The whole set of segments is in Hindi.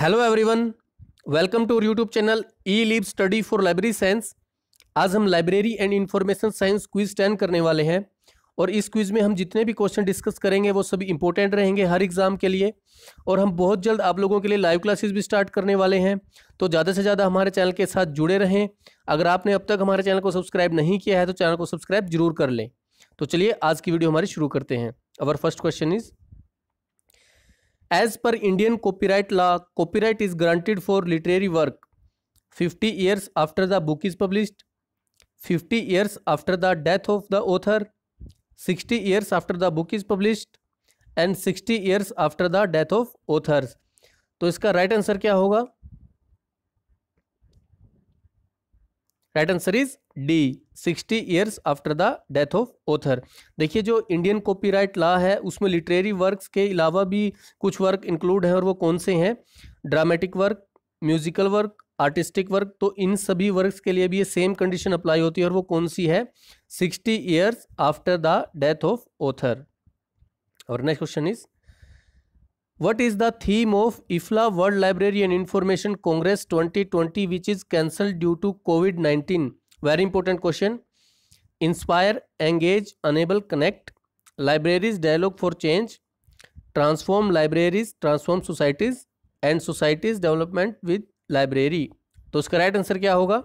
Hello everyone welcome to YouTube channel E leave study for library science आज हम library and information science quiz ten करने वाले हैं और इस क्विज में हम जितने भी क्वेश्चन डिस्कस करेंगे वो सभी इंपॉर्टेंट रहेंगे हर एग्ज़ाम के लिए और हम बहुत जल्द आप लोगों के लिए लाइव क्लासेस भी स्टार्ट करने वाले हैं तो ज़्यादा से ज़्यादा हमारे चैनल के साथ जुड़े रहें अगर आपने अब तक हमारे चैनल को सब्सक्राइब नहीं किया है तो चैनल को सब्सक्राइब जरूर कर लें तो चलिए आज की वीडियो हमारी शुरू करते हैं our first question is as per Indian copyright law copyright is granted for literary work fifty years after the book is publish fifty years after the death of the author sixty years after the book is publish and sixty years after the death of authors तो इसका राइट right आंसर क्या होगा right answer is D 60 years after the death of author देखिए जो इंडियन कॉपीराइट लॉ है उसमें लिटरेरी वर्क्स के अलावा भी कुछ वर्क इंक्लूड हैं और वो कौन से हैं dramatic work musical work artistic work तो इन सभी वर्क्स के लिए भी ये सेम कंडीशन अप्लाई होती है और वो कौन सी है sixty years after the death of author और next question is what is the theme of IFLA World Library and Information Congress 2020 which is cancelled due to COVID-19? Very important question. Inspire, engage, enable, connect. Libraries, dialogue for change. Transform libraries, transform societies and societies development with library. तो इसका राइट आंसर क्या होगा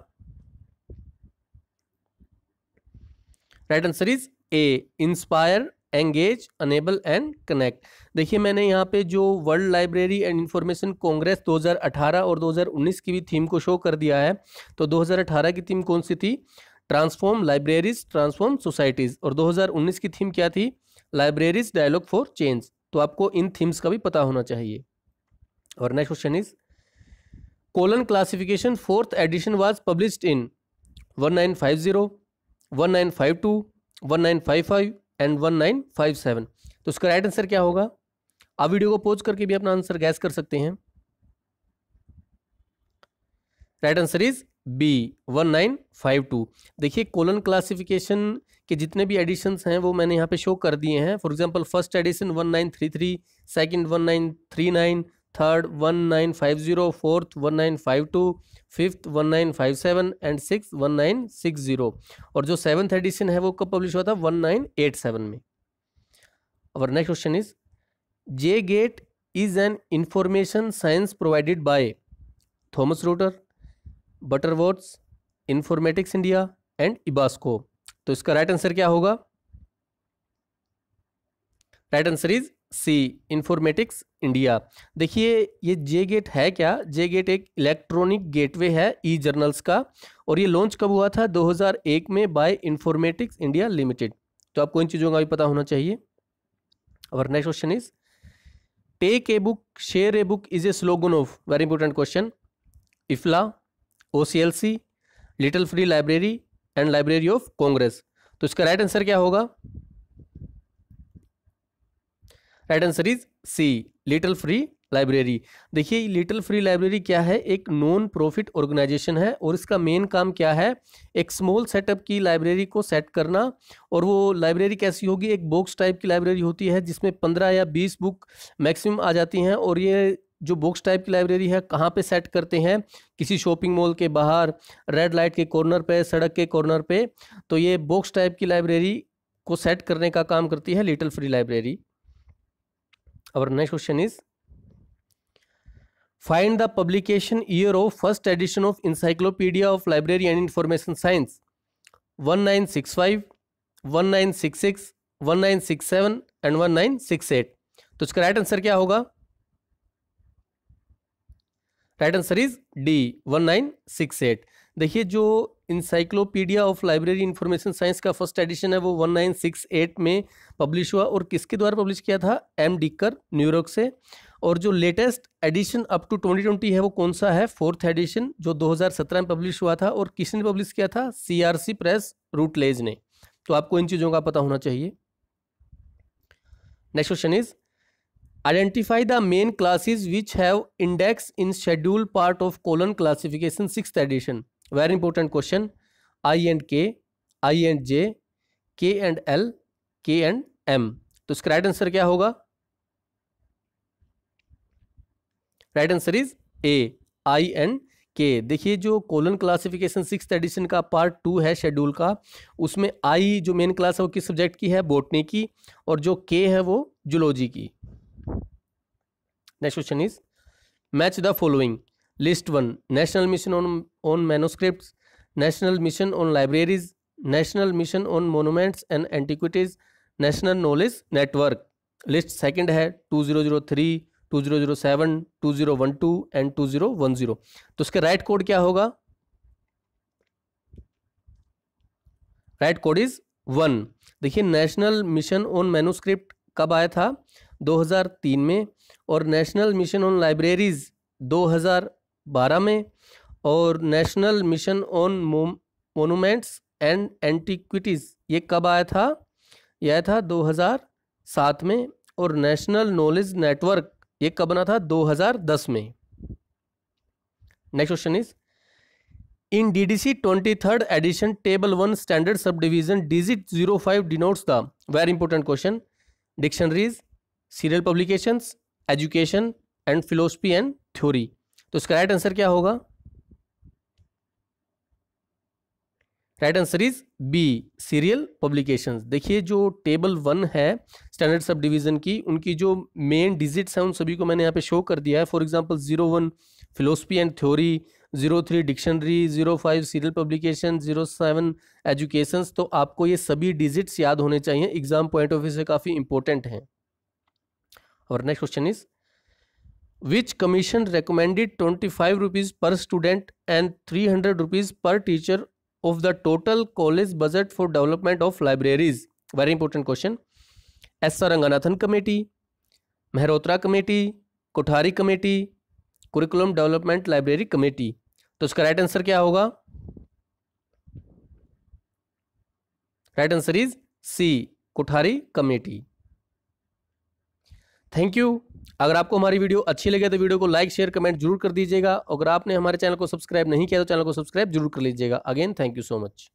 right answer is A inspire engage enable and connect देखिए मैंने यहाँ पे जो world library and information congress 2018 और 2019 की भी थीम को शो कर दिया है तो 2018 की थीम कौन सी थी ट्रांसफॉर्म लाइब्रेरीज ट्रांसफॉर्म सोसाइटीज़ और 2019 की थीम क्या थी लाइब्रेरीज डायलॉग फॉर चेंज तो आपको इन थीम्स का भी पता होना चाहिए और next question is colon classification fourth edition was published in 1950, 1952, 1955, and one nine five seven तो इसका राइट आंसर क्या होगा आप वीडियो को पोज करके भी अपना आंसर गैस कर सकते हैं right answer is B one nine five two देखिए कोलन क्लासिफिकेशन के जितने भी एडिशंस हैं वो मैंने यहाँ पे शो कर दिए हैं for example first edition one nine three three second one nine three nine third one nine five zero fourth one nine five two fifth one nine five seven and six one nine six zero और जो सेवन्थ एडिशन है वो कब पब्लिश हुआ था वन नाइन एट सेवन में और next question is J gate is an information science provided by Thomson Reuters Butterworths informatics India and EBSCO तो इसका राइट right आंसर क्या होगा right answer is C informatics India देखिए ये जे गेट है क्या जे गेट एक इलेक्ट्रॉनिक गेटवे है ई जर्नल्स का और ये लॉन्च कब हुआ था 2001 में बाय इन्फॉर्मेटिक्स इंडिया लिमिटेड तो आपको इन चीज़ों का भी पता होना चाहिए और next question is take a book share a book is a slogan of very important question IFLA O C L C little free library and library of congress तो इसका राइट आंसर क्या होगा right answer is C little free library देखिए लिटिल फ्री लाइब्रेरी क्या है एक नॉन प्रॉफिट ऑर्गेनाइजेशन है और इसका मेन काम क्या है एक स्मॉल सेटअप की लाइब्रेरी को सेट करना और वो लाइब्रेरी कैसी होगी एक बॉक्स टाइप की लाइब्रेरी होती है जिसमें पंद्रह या बीस बुक मैक्सिमम आ जाती हैं और ये जो बुक्स टाइप की लाइब्रेरी है कहाँ पे सेट करते हैं किसी शॉपिंग मॉल के बाहर रेड लाइट के कॉर्नर पे सड़क के कॉर्नर पे तो ये बॉक्स टाइप की लाइब्रेरी को सेट करने का काम करती है little free library our next question is find the publication year of first edition of encyclopedia of library and information science 1965 1966 1967 and 1968 तो इसका राइट आंसर क्या होगा राइट आंसर इज डी 1968 देखिए जो encyclopedia of library information science का फर्स्ट एडिशन है वो 1968 में पब्लिश हुआ और किसके द्वारा पब्लिश किया था एम डिकर न्यूयॉर्क से और जो लेटेस्ट एडिशन अप टू 2020 है वो कौन सा है फोर्थ एडिशन जो 2017 में पब्लिश हुआ था और किसने पब्लिश किया था सी प्रेस रूटलेज ने तो आपको इन चीज़ों का पता होना चाहिए next question is identify the main classes which have index in schedule part of colon classification six edition very important question I and K I and J K and L K and M तो इसका राइट आंसर क्या होगा right answer is A I and K देखिए जो कोलन क्लासिफिकेशन सिक्स एडिशन का पार्ट टू है शेड्यूल का उसमें आई जो मेन क्लास है वो किस सब्जेक्ट की है बोटनी की और जो के है वो जुलोजी की next question is match the following list one national mission on on manuscript national mission on libraries national mission on monuments and antiquities national knowledge network list second है two zero zero three two zero zero seven two zero one two and two zero one zero तो उसके राइट कोड क्या होगा राइट कोड इज वन देखिए नेशनल मिशन ऑन मैनुस्क्रिप्ट कब आया था 2003 में और नेशनल मिशन ऑन लाइब्रेरीज हजार बारह में और national mission on monuments and antiquities ये कब आया था यह आया था 2007 में और नेशनल नॉलेज नेटवर्क ये कब बना था 2010 में next question is in D D C twenty third edition table one standard subdivision digit zero five denotes the very important question dictionaries serial publications education and philosophy and theory तो इसका राइट आंसर क्या होगा right answer is B serial publications देखिए जो टेबल वन है स्टैंडर्ड सब डिवीजन की उनकी जो मेन डिजिट्स हैं उन सभी को मैंने यहाँ पे शो कर दिया है for example zero one philosophy and theory zero three dictionary zero five serial publication zero seven education तो आपको ये सभी डिजिट्स याद होने चाहिए एग्जाम पॉइंट ऑफ व्यू से काफ़ी इंपॉर्टेंट हैं और next question is which commission recommended twenty five rupees per student and three hundred rupees per teacher of the total college budget for development of libraries very important question S R Ranganathan committee Mehrotra committee Kothari committee curriculum development library committee तो इसका राइट आंसर क्या होगा right answer is C Kothari committee thank you अगर आपको हमारी वीडियो अच्छी लगे तो वीडियो को लाइक शेयर कमेंट जरूर कर दीजिएगा अगर आपने हमारे चैनल को सब्सक्राइब नहीं किया तो चैनल को सब्सक्राइब जरूर कर लीजिएगा again thank you so much